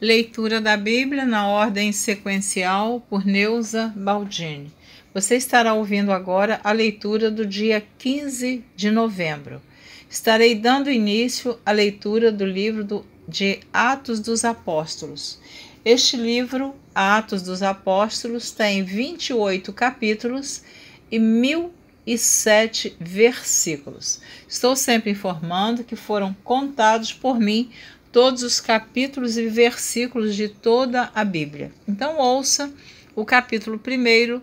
Leitura da Bíblia na ordem sequencial por Neuza Baldini. Você estará ouvindo agora a leitura do dia 15 de novembro. Estarei dando início à leitura do livro do, de Atos dos Apóstolos. Este livro, Atos dos Apóstolos, tem 28 capítulos e 1007 versículos. Estou sempre informando que foram contados por mim todos os capítulos e versículos de toda a Bíblia. Então, ouça o capítulo 1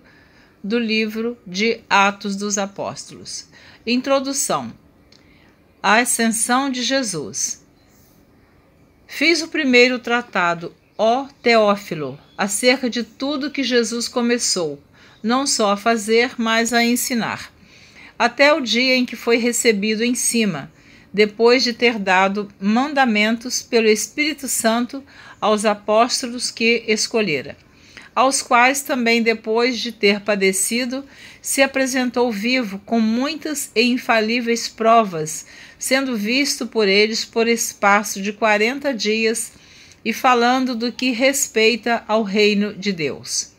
do livro de Atos dos Apóstolos. Introdução: A Ascensão de Jesus. Fiz o primeiro tratado, ó Teófilo, acerca de tudo que Jesus começou, não só a fazer, mas a ensinar, até o dia em que foi recebido em cima depois de ter dado mandamentos pelo Espírito Santo aos apóstolos que escolhera, aos quais também, depois de ter padecido, se apresentou vivo com muitas e infalíveis provas, sendo visto por eles por espaço de quarenta dias e falando do que respeita ao reino de Deus.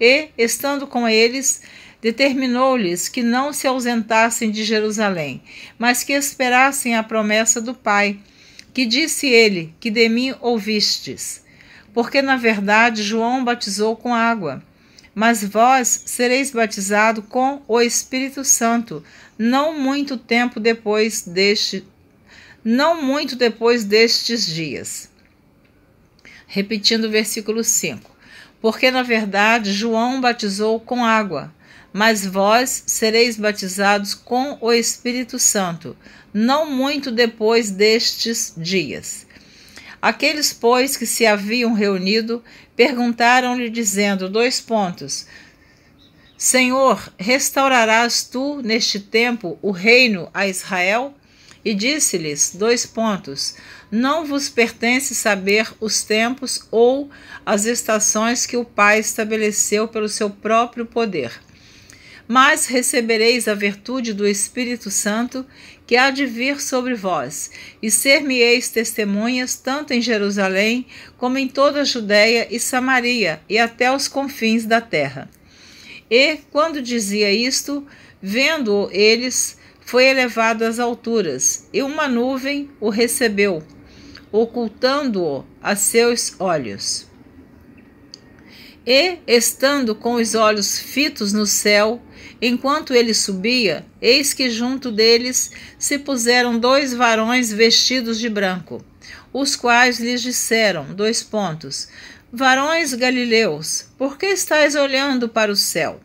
E, estando com eles, determinou-lhes que não se ausentassem de Jerusalém, mas que esperassem a promessa do Pai, que disse ele: Que de mim ouvistes. Porque, na verdade, João batizou com água. Mas vós sereis batizado com o Espírito Santo, não muito tempo depois deste, não muito depois destes dias. Repetindo o versículo 5. Porque, na verdade, João batizou com água, mas vós sereis batizados com o Espírito Santo, não muito depois destes dias. Aqueles, pois, que se haviam reunido, perguntaram-lhe, dizendo: dois pontos. Senhor, restaurarás tu neste tempo o reino a Israel? E disse-lhes: dois pontos. Não vos pertence saber os tempos ou as estações que o Pai estabeleceu pelo seu próprio poder mas recebereis a virtude do Espírito Santo que há de vir sobre vós, e ser-me-eis testemunhas tanto em Jerusalém como em toda a Judéia e Samaria e até os confins da terra. E, quando dizia isto, vendo-o eles, foi elevado às alturas, e uma nuvem o recebeu, ocultando-o a seus olhos. E, estando com os olhos fitos no céu, enquanto ele subia, eis que junto deles se puseram dois varões vestidos de branco, os quais lhes disseram: dois pontos. Varões galileus, por que estáis olhando para o céu?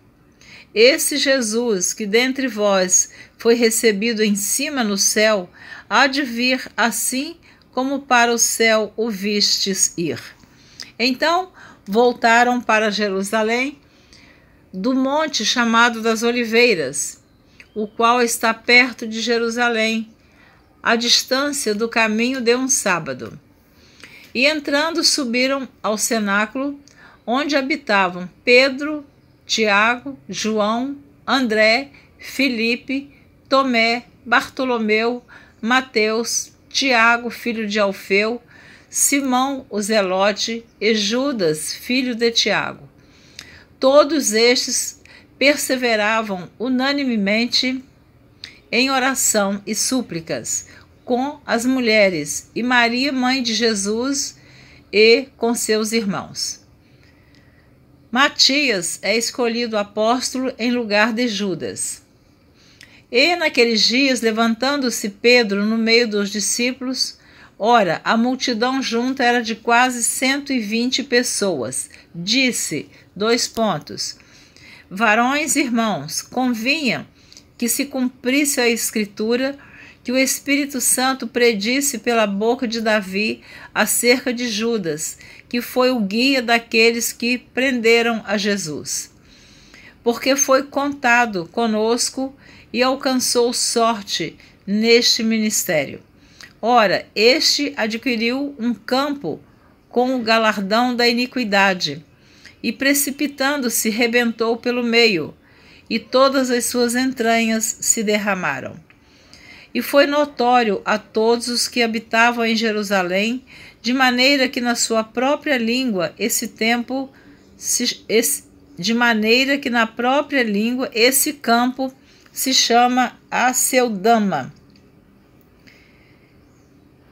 Esse Jesus, que dentre vós foi recebido em cima no céu, há de vir assim como para o céu o vistes ir. Então voltaram para Jerusalém do monte chamado das Oliveiras, o qual está perto de Jerusalém, à distância do caminho de um sábado. E entrando, subiram ao cenáculo, onde habitavam Pedro, Tiago, João, André, Filipe, Tomé, Bartolomeu, Mateus, Tiago, filho de Alfeu, Simão o Zelote e Judas, filho de Tiago. Todos estes perseveravam unanimemente em oração e súplicas com as mulheres e Maria, mãe de Jesus, e com seus irmãos. Matias é escolhido apóstolo em lugar de Judas. E naqueles dias, levantando-se Pedro no meio dos discípulos, Ora, a multidão junta era de quase 120 pessoas. Disse: dois pontos. Varões irmãos, convinha que se cumprisse a escritura que o Espírito Santo predisse pela boca de Davi acerca de Judas, que foi o guia daqueles que prenderam a Jesus. Porque foi contado conosco e alcançou sorte neste ministério. Ora, este adquiriu um campo com o galardão da iniquidade, e precipitando-se, rebentou pelo meio, e todas as suas entranhas se derramaram. E foi notório a todos os que habitavam em Jerusalém, de maneira que na sua própria língua esse tempo se, esse, de maneira que na própria língua esse campo se chama Aseudama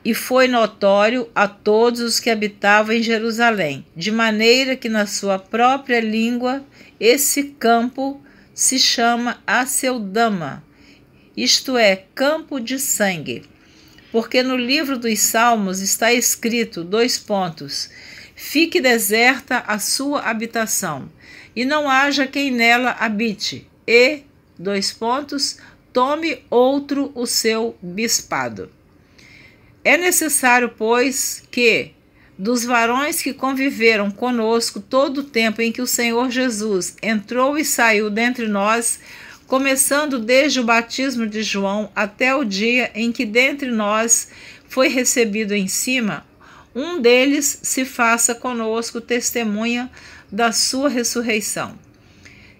e foi notório a todos os que habitavam em Jerusalém, de maneira que na sua própria língua esse campo se chama Aseudama, isto é, campo de sangue. Porque no livro dos Salmos está escrito: dois pontos. Fique deserta a sua habitação, e não haja quem nela habite. E, dois pontos, tome outro o seu bispado. É necessário, pois, que dos varões que conviveram conosco todo o tempo em que o Senhor Jesus entrou e saiu dentre nós, começando desde o batismo de João até o dia em que dentre nós foi recebido em cima, um deles se faça conosco testemunha da sua ressurreição.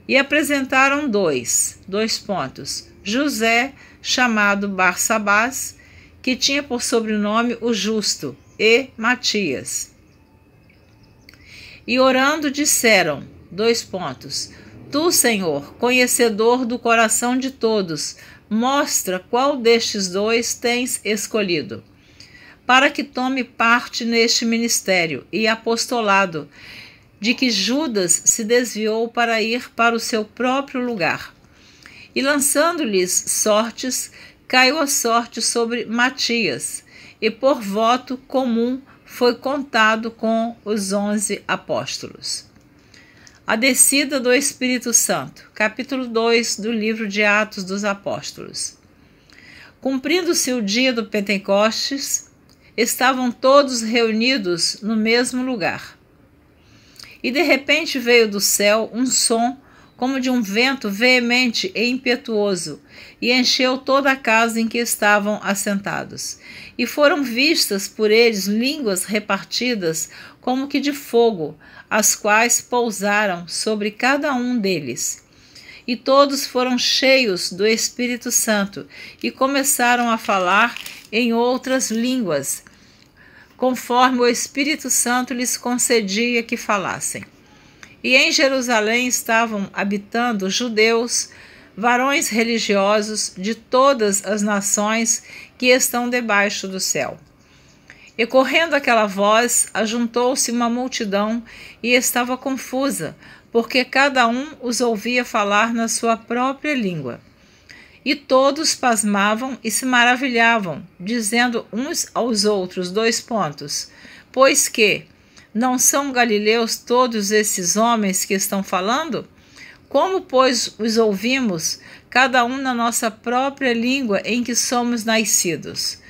E apresentaram dois, dois pontos: José, chamado Barsabás, que tinha por sobrenome o Justo, e Matias. E orando disseram, dois pontos, Tu, Senhor, conhecedor do coração de todos, mostra qual destes dois tens escolhido, para que tome parte neste ministério e apostolado, de que Judas se desviou para ir para o seu próprio lugar. E lançando-lhes sortes, caiu a sorte sobre Matias, e por voto comum foi contado com os onze apóstolos. A descida do Espírito Santo, capítulo 2 do livro de Atos dos Apóstolos. Cumprindo-se o dia do Pentecostes, estavam todos reunidos no mesmo lugar. E de repente veio do céu um som como de um vento veemente e impetuoso, e encheu toda a casa em que estavam assentados. E foram vistas por eles línguas repartidas como que de fogo, as quais pousaram sobre cada um deles. E todos foram cheios do Espírito Santo e começaram a falar em outras línguas, conforme o Espírito Santo lhes concedia que falassem. E em Jerusalém estavam habitando judeus, varões religiosos de todas as nações que estão debaixo do céu. E correndo aquela voz, ajuntou-se uma multidão e estava confusa, porque cada um os ouvia falar na sua própria língua. E todos pasmavam e se maravilhavam, dizendo uns aos outros dois pontos: pois que não são galileus todos esses homens que estão falando? Como, pois, os ouvimos, cada um na nossa própria língua em que somos nascidos?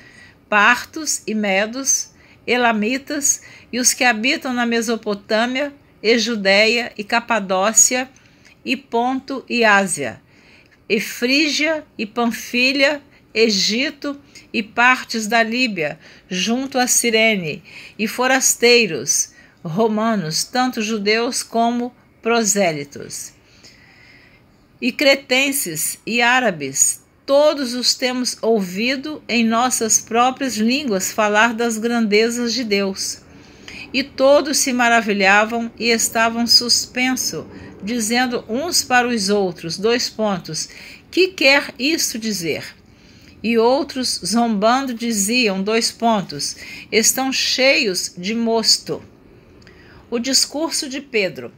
Partos e medos, elamitas e os que habitam na Mesopotâmia, e Judéia e Capadócia, e Ponto e Ásia, e Frígia e Panfilha, Egito e partes da Líbia, junto a Cirene, e forasteiros, romanos, tanto judeus como prosélitos. E cretenses e árabes, todos os temos ouvido em nossas próprias línguas falar das grandezas de Deus. E todos se maravilhavam e estavam suspenso, dizendo uns para os outros, dois pontos, que quer isto dizer? E outros, zombando, diziam, dois pontos, estão cheios de mosto o discurso de Pedro.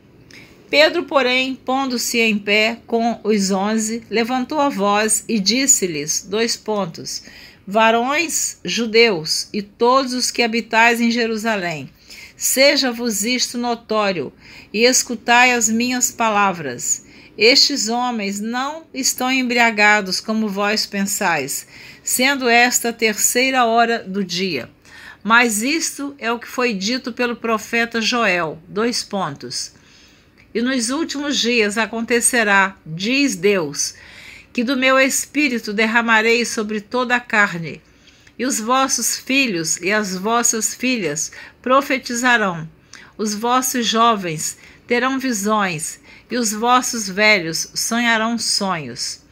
Pedro, porém, pondo-se em pé com os onze, levantou a voz e disse-lhes: dois pontos. Varões judeus e todos os que habitais em Jerusalém, seja-vos isto notório e escutai as minhas palavras. Estes homens não estão embriagados como vós pensais, sendo esta a terceira hora do dia. Mas isto é o que foi dito pelo profeta Joel. Dois pontos. E nos últimos dias acontecerá, diz Deus, que do meu espírito derramarei sobre toda a carne, e os vossos filhos e as vossas filhas profetizarão, os vossos jovens terão visões, e os vossos velhos sonharão sonhos.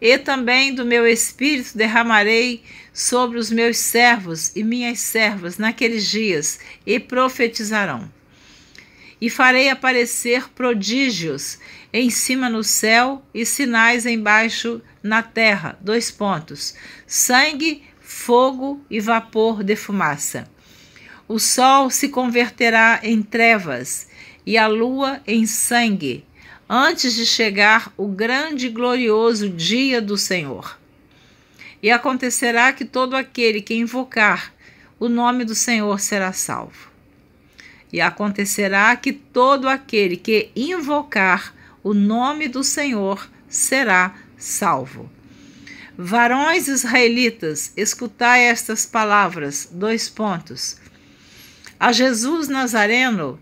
E também do meu espírito derramarei sobre os meus servos e minhas servas naqueles dias e profetizarão. E farei aparecer prodígios em cima no céu e sinais embaixo na terra, dois pontos: sangue, fogo e vapor de fumaça. O sol se converterá em trevas e a lua em sangue, antes de chegar o grande e glorioso dia do Senhor. E acontecerá que todo aquele que invocar o nome do Senhor será salvo. E acontecerá que todo aquele que invocar o nome do Senhor será salvo. Varões israelitas, escutai estas palavras, dois pontos. A Jesus Nazareno,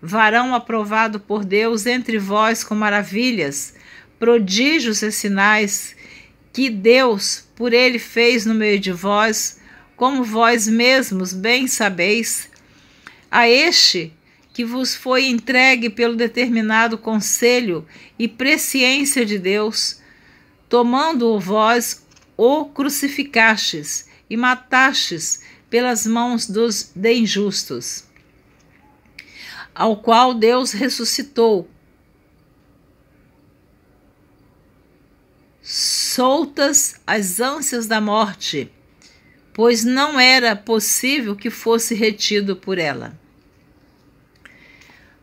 varão aprovado por Deus entre vós com maravilhas, prodígios e sinais que Deus por ele fez no meio de vós, como vós mesmos bem sabeis. A este que vos foi entregue pelo determinado conselho e presciência de Deus, tomando-o vós, o crucificastes e matastes pelas mãos dos de injustos, ao qual Deus ressuscitou soltas as ânsias da morte, pois não era possível que fosse retido por ela.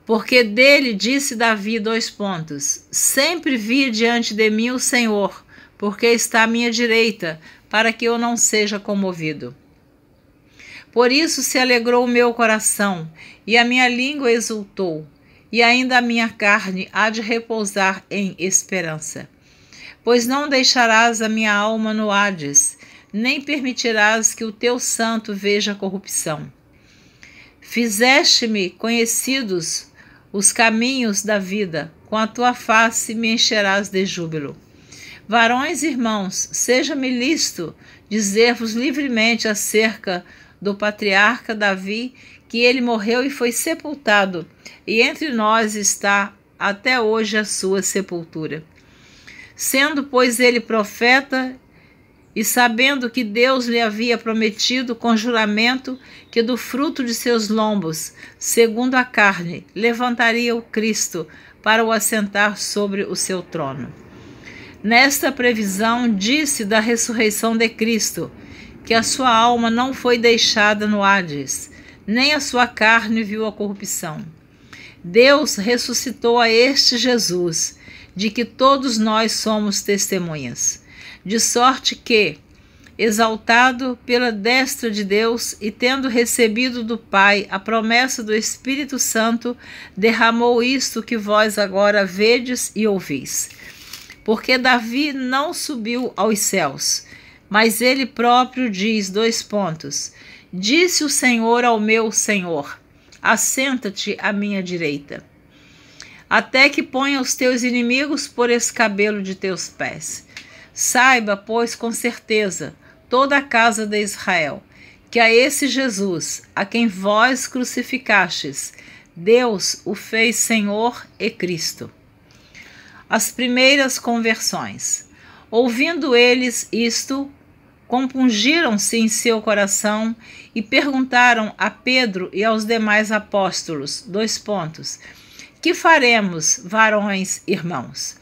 Porque dele disse Davi dois pontos: Sempre vi diante de mim o Senhor, porque está à minha direita, para que eu não seja comovido. Por isso se alegrou o meu coração, e a minha língua exultou, e ainda a minha carne há de repousar em esperança pois não deixarás a minha alma no Hades, nem permitirás que o teu santo veja corrupção. Fizeste-me conhecidos os caminhos da vida, com a tua face me encherás de júbilo. Varões irmãos, seja-me listo dizer-vos livremente acerca do patriarca Davi, que ele morreu e foi sepultado, e entre nós está até hoje a sua sepultura. Sendo, pois, ele profeta, e sabendo que Deus lhe havia prometido com juramento que do fruto de seus lombos, segundo a carne, levantaria o Cristo para o assentar sobre o seu trono. Nesta previsão, disse da ressurreição de Cristo que a sua alma não foi deixada no Hades, nem a sua carne viu a corrupção. Deus ressuscitou a este Jesus de que todos nós somos testemunhas. De sorte que, exaltado pela destra de Deus e tendo recebido do Pai a promessa do Espírito Santo, derramou isto que vós agora vedes e ouvis. Porque Davi não subiu aos céus, mas ele próprio diz dois pontos. Disse o Senhor ao meu Senhor: Assenta-te à minha direita até que ponha os teus inimigos por escabelo de teus pés. Saiba, pois, com certeza, toda a casa de Israel, que a esse Jesus, a quem vós crucificastes, Deus o fez Senhor e Cristo. As primeiras conversões. Ouvindo eles isto, compungiram-se em seu coração e perguntaram a Pedro e aos demais apóstolos: dois pontos que faremos, varões irmãos?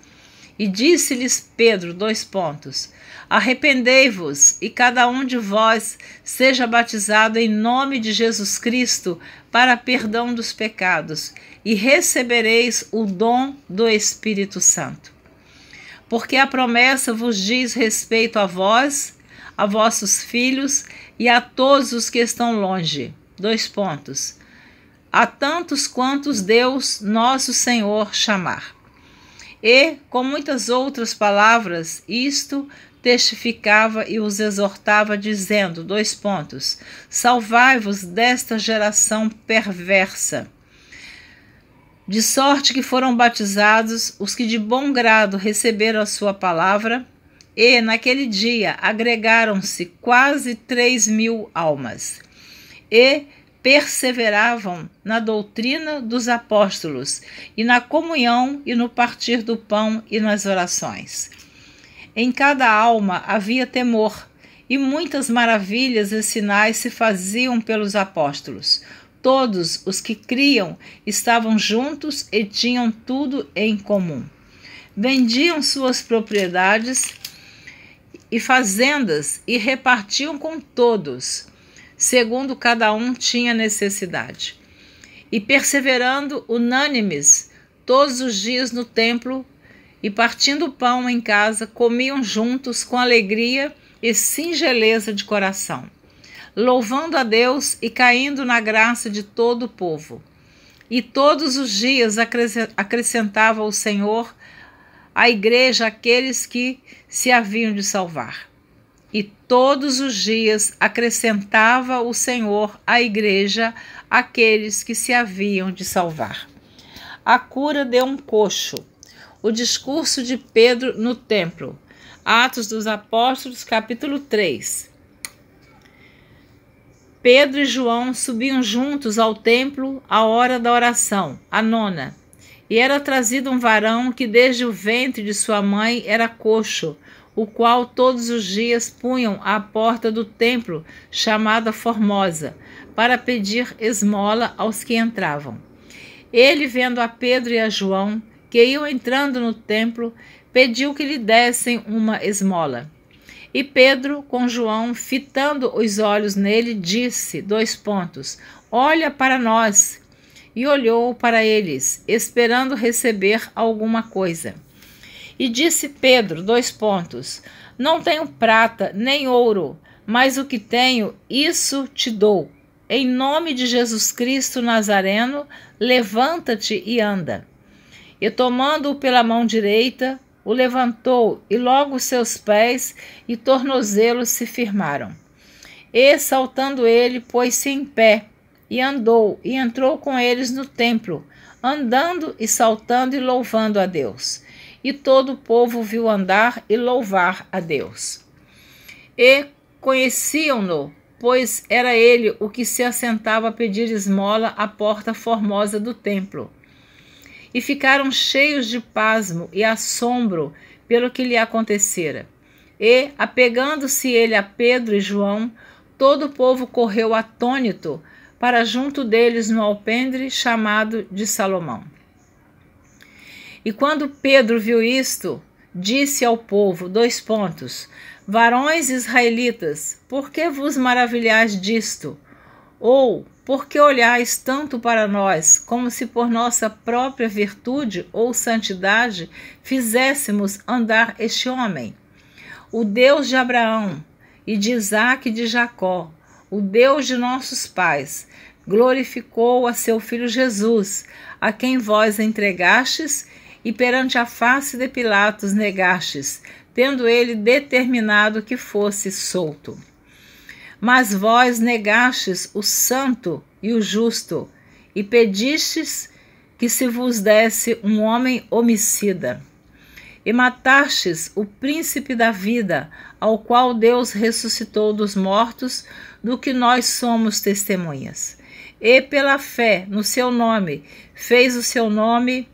E disse-lhes Pedro, dois pontos: Arrependei-vos e cada um de vós seja batizado em nome de Jesus Cristo para perdão dos pecados, e recebereis o dom do Espírito Santo. Porque a promessa vos diz respeito a vós, a vossos filhos e a todos os que estão longe. Dois pontos a tantos quantos Deus, nosso Senhor, chamar. E, com muitas outras palavras, isto testificava e os exortava, dizendo: dois pontos: salvai-vos desta geração perversa. De sorte que foram batizados os que de bom grado receberam a sua palavra, e naquele dia agregaram-se quase três mil almas. E perseveravam na doutrina dos apóstolos e na comunhão e no partir do pão e nas orações. Em cada alma havia temor e muitas maravilhas e sinais se faziam pelos apóstolos. Todos os que criam estavam juntos e tinham tudo em comum. Vendiam suas propriedades e fazendas e repartiam com todos segundo cada um tinha necessidade. E perseverando unânimes todos os dias no templo e partindo o pão em casa, comiam juntos com alegria e singeleza de coração, louvando a Deus e caindo na graça de todo o povo. E todos os dias acrescentava o Senhor à igreja aqueles que se haviam de salvar. E todos os dias acrescentava o Senhor à igreja aqueles que se haviam de salvar. A cura de um coxo. O discurso de Pedro no templo. Atos dos Apóstolos, capítulo 3. Pedro e João subiam juntos ao templo à hora da oração, a nona. E era trazido um varão que desde o ventre de sua mãe era coxo, o qual todos os dias punham à porta do templo, chamada Formosa, para pedir esmola aos que entravam. Ele, vendo a Pedro e a João, que iam entrando no templo, pediu que lhe dessem uma esmola. E Pedro, com João, fitando os olhos nele, disse: dois pontos: Olha para nós. E olhou para eles, esperando receber alguma coisa. E disse Pedro, dois pontos: Não tenho prata nem ouro, mas o que tenho, isso te dou. Em nome de Jesus Cristo Nazareno, levanta-te e anda. E tomando-o pela mão direita, o levantou, e logo seus pés e tornozelos se firmaram. E saltando ele, pôs-se em pé, e andou, e entrou com eles no templo, andando e saltando e louvando a Deus e todo o povo viu andar e louvar a Deus. E conheciam-no, pois era ele o que se assentava a pedir esmola à porta formosa do templo. E ficaram cheios de pasmo e assombro pelo que lhe acontecera. E, apegando-se ele a Pedro e João, todo o povo correu atônito para junto deles no alpendre chamado de Salomão. E quando Pedro viu isto, disse ao povo: dois pontos. Varões israelitas, por que vos maravilhais disto? Ou por que olhais tanto para nós, como se por nossa própria virtude ou santidade fizéssemos andar este homem? O Deus de Abraão e de Isaac e de Jacó, o Deus de nossos pais, glorificou a seu filho Jesus, a quem vós entregastes e perante a face de Pilatos negastes, tendo ele determinado que fosse solto. Mas vós negastes o santo e o justo, e pedistes que se vos desse um homem homicida. E matastes o príncipe da vida, ao qual Deus ressuscitou dos mortos, do que nós somos testemunhas. E pela fé no seu nome, fez o seu nome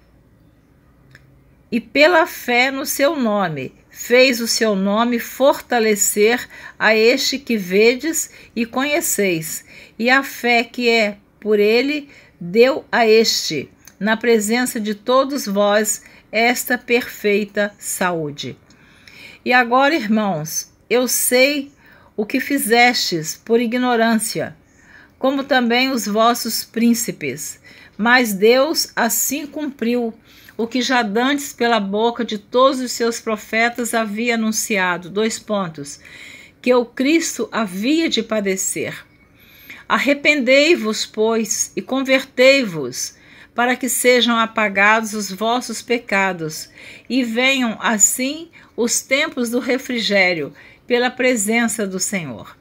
e pela fé no seu nome, fez o seu nome fortalecer a este que vedes e conheceis, e a fé que é por ele deu a este, na presença de todos vós, esta perfeita saúde. E agora, irmãos, eu sei o que fizestes por ignorância, como também os vossos príncipes, mas Deus assim cumpriu o que já dantes pela boca de todos os seus profetas havia anunciado. Dois pontos. Que o Cristo havia de padecer. Arrependei-vos, pois, e convertei-vos, para que sejam apagados os vossos pecados, e venham assim os tempos do refrigério, pela presença do Senhor.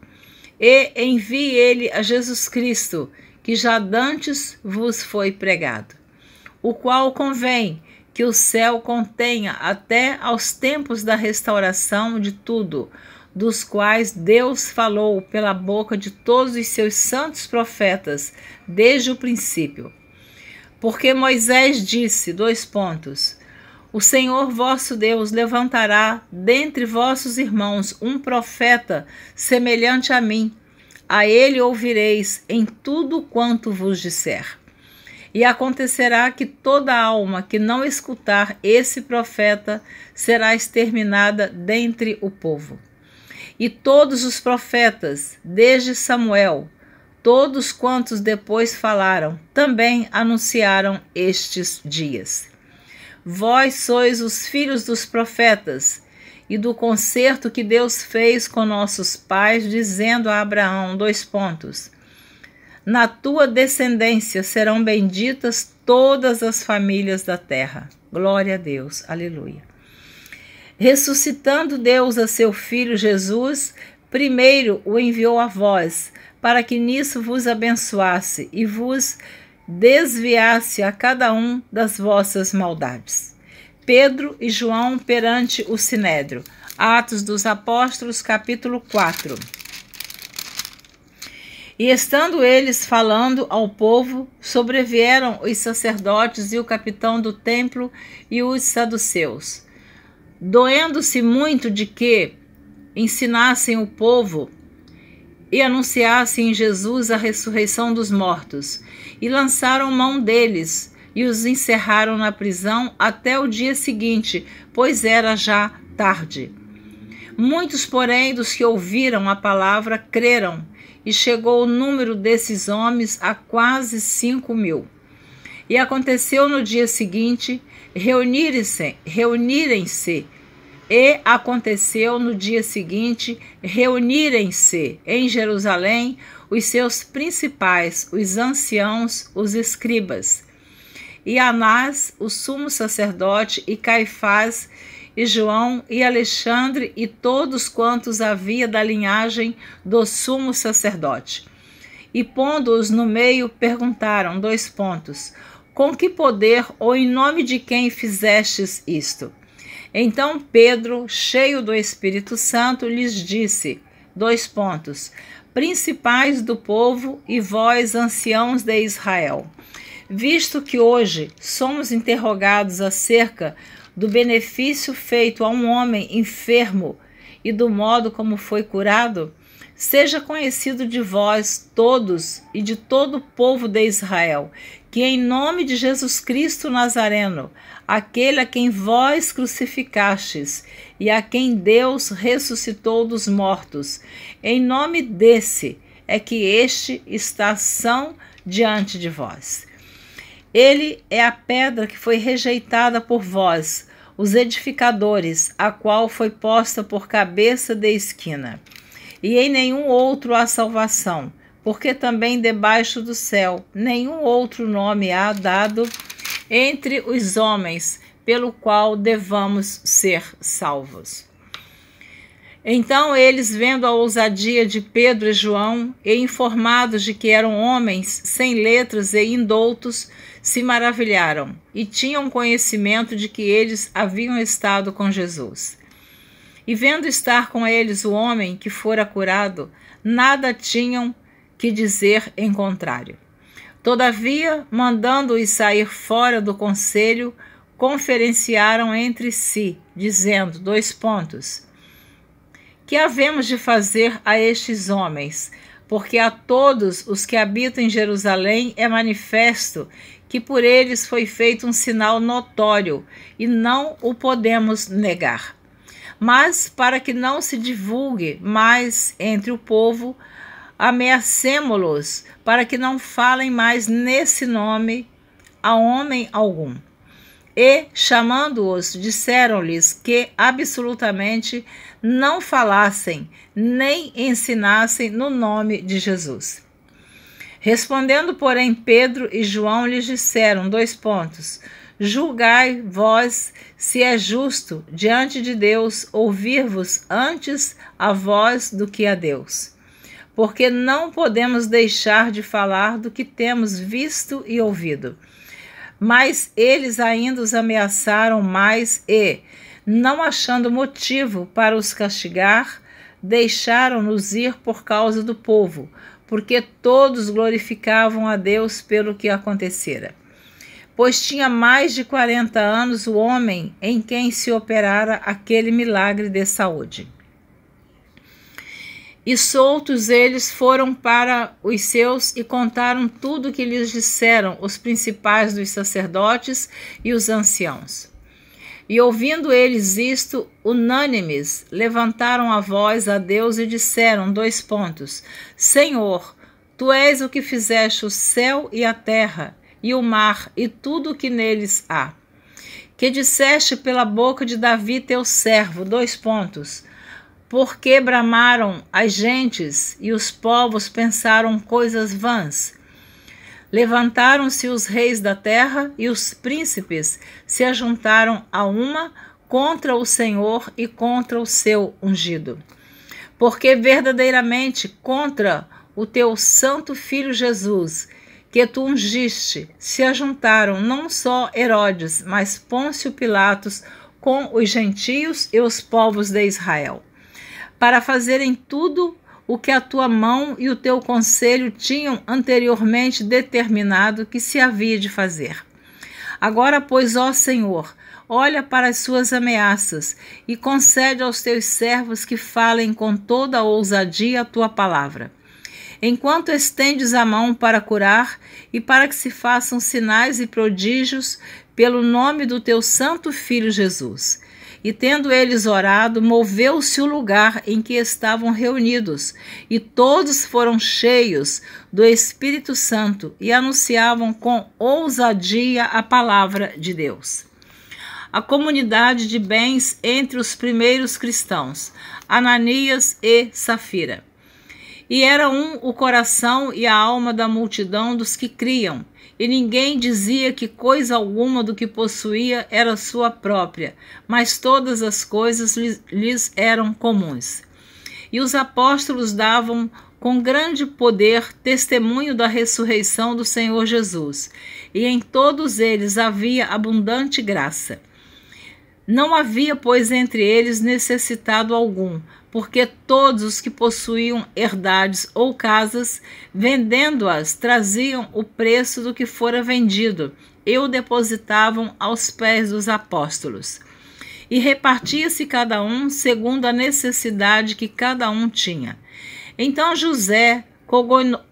E envie ele a Jesus Cristo, que já dantes vos foi pregado, o qual convém que o céu contenha até aos tempos da restauração de tudo, dos quais Deus falou pela boca de todos os seus santos profetas desde o princípio. Porque Moisés disse, dois pontos: O Senhor vosso Deus levantará dentre vossos irmãos um profeta semelhante a mim. A ele ouvireis em tudo quanto vos disser. E acontecerá que toda alma que não escutar esse profeta será exterminada dentre o povo. E todos os profetas, desde Samuel, todos quantos depois falaram, também anunciaram estes dias. Vós sois os filhos dos profetas e do concerto que Deus fez com nossos pais, dizendo a Abraão: dois pontos na tua descendência serão benditas todas as famílias da terra. Glória a Deus. Aleluia. Ressuscitando Deus a seu filho Jesus, primeiro o enviou a vós, para que nisso vos abençoasse e vos desviasse a cada um das vossas maldades. Pedro e João perante o Sinédrio. Atos dos Apóstolos, capítulo 4. E estando eles falando ao povo, sobrevieram os sacerdotes e o capitão do templo e os saduceus, doendo-se muito de que ensinassem o povo e anunciassem em Jesus a ressurreição dos mortos, e lançaram mão deles e os encerraram na prisão até o dia seguinte, pois era já tarde. Muitos, porém, dos que ouviram a palavra creram e chegou o número desses homens a quase cinco mil. E aconteceu no dia seguinte reunirem-se, reunirem-se, e aconteceu no dia seguinte reunirem-se em Jerusalém os seus principais, os anciãos, os escribas. E Anás, o sumo sacerdote, e Caifás, e João e Alexandre e todos quantos havia da linhagem do sumo sacerdote. E pondo-os no meio, perguntaram: dois pontos. Com que poder ou em nome de quem fizestes isto? Então Pedro, cheio do Espírito Santo, lhes disse: dois pontos. Principais do povo e vós, anciãos de Israel, visto que hoje somos interrogados acerca do benefício feito a um homem enfermo e do modo como foi curado, seja conhecido de vós todos e de todo o povo de Israel, que em nome de Jesus Cristo Nazareno, aquele a quem vós crucificastes e a quem Deus ressuscitou dos mortos, em nome desse é que este está são diante de vós. Ele é a pedra que foi rejeitada por vós, os edificadores, a qual foi posta por cabeça de esquina. E em nenhum outro há salvação, porque também debaixo do céu nenhum outro nome há dado entre os homens pelo qual devamos ser salvos. Então eles, vendo a ousadia de Pedro e João, e informados de que eram homens sem letras e indoutos, se maravilharam e tinham conhecimento de que eles haviam estado com Jesus. E vendo estar com eles o homem que fora curado, nada tinham que dizer em contrário. Todavia, mandando-os sair fora do conselho, conferenciaram entre si, dizendo: dois pontos. Que havemos de fazer a estes homens? Porque a todos os que habitam em Jerusalém é manifesto que por eles foi feito um sinal notório e não o podemos negar. Mas para que não se divulgue mais entre o povo, ameacemo-los para que não falem mais nesse nome a homem algum. E, chamando-os, disseram-lhes que absolutamente não falassem nem ensinassem no nome de Jesus. Respondendo, porém, Pedro e João lhes disseram: dois pontos. Julgai vós se é justo diante de Deus ouvir-vos antes a vós do que a Deus. Porque não podemos deixar de falar do que temos visto e ouvido. Mas eles ainda os ameaçaram mais e, não achando motivo para os castigar, deixaram-nos ir por causa do povo porque todos glorificavam a Deus pelo que acontecera. Pois tinha mais de 40 anos o homem em quem se operara aquele milagre de saúde. E soltos eles foram para os seus e contaram tudo o que lhes disseram os principais dos sacerdotes e os anciãos. E ouvindo eles isto, unânimes, levantaram a voz a Deus e disseram: dois pontos: Senhor, tu és o que fizeste o céu e a terra, e o mar, e tudo o que neles há. Que disseste pela boca de Davi teu servo, dois pontos. Porque bramaram as gentes e os povos pensaram coisas vãs. Levantaram-se os reis da terra e os príncipes se ajuntaram a uma contra o Senhor e contra o seu ungido. Porque verdadeiramente contra o teu santo filho Jesus, que tu ungiste, se ajuntaram não só Herodes, mas Pôncio Pilatos com os gentios e os povos de Israel, para fazerem tudo o que a tua mão e o teu conselho tinham anteriormente determinado que se havia de fazer. Agora, pois, ó Senhor, olha para as suas ameaças e concede aos teus servos que falem com toda a ousadia a tua palavra. Enquanto estendes a mão para curar e para que se façam sinais e prodígios pelo nome do teu santo filho Jesus. E tendo eles orado, moveu-se o lugar em que estavam reunidos, e todos foram cheios do Espírito Santo e anunciavam com ousadia a palavra de Deus. A comunidade de bens entre os primeiros cristãos, Ananias e Safira. E era um o coração e a alma da multidão dos que criam e ninguém dizia que coisa alguma do que possuía era sua própria, mas todas as coisas lhes, eram comuns. E os apóstolos davam com grande poder testemunho da ressurreição do Senhor Jesus, e em todos eles havia abundante graça. Não havia, pois, entre eles necessitado algum, porque todos os que possuíam herdades ou casas, vendendo-as, traziam o preço do que fora vendido e o depositavam aos pés dos apóstolos. E repartia-se cada um segundo a necessidade que cada um tinha. Então José,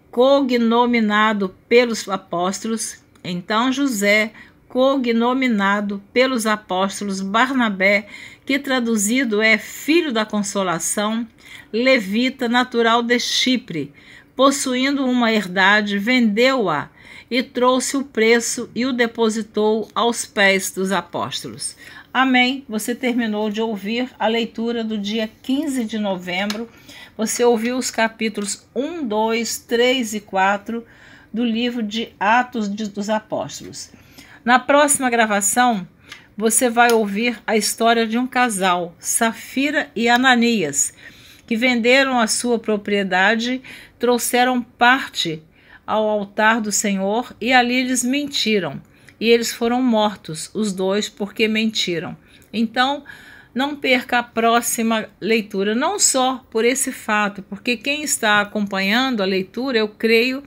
cognominado pelos apóstolos, então José, cognominado pelos apóstolos Barnabé, que traduzido é Filho da Consolação, levita natural de Chipre, possuindo uma herdade, vendeu-a e trouxe o preço e o depositou aos pés dos apóstolos. Amém. Você terminou de ouvir a leitura do dia 15 de novembro. Você ouviu os capítulos 1, 2, 3 e 4 do livro de Atos dos Apóstolos. Na próxima gravação, você vai ouvir a história de um casal, Safira e Ananias, que venderam a sua propriedade, trouxeram parte ao altar do Senhor e ali eles mentiram. E eles foram mortos, os dois, porque mentiram. Então, não perca a próxima leitura, não só por esse fato, porque quem está acompanhando a leitura, eu creio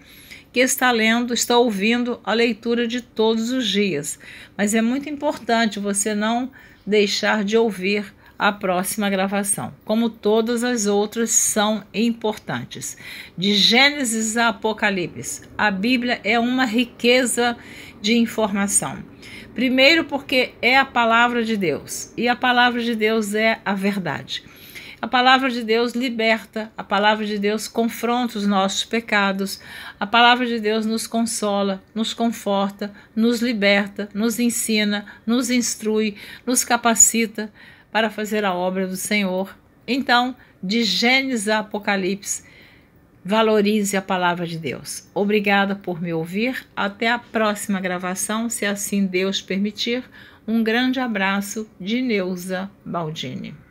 que está lendo, está ouvindo a leitura de todos os dias. Mas é muito importante você não deixar de ouvir a próxima gravação, como todas as outras são importantes. De Gênesis a Apocalipse, a Bíblia é uma riqueza de informação. Primeiro, porque é a palavra de Deus, e a palavra de Deus é a verdade. A palavra de Deus liberta, a palavra de Deus confronta os nossos pecados, a palavra de Deus nos consola, nos conforta, nos liberta, nos ensina, nos instrui, nos capacita para fazer a obra do Senhor. Então, de Gênesis a Apocalipse, valorize a palavra de Deus. Obrigada por me ouvir. Até a próxima gravação, se assim Deus permitir. Um grande abraço de Neuza Baldini.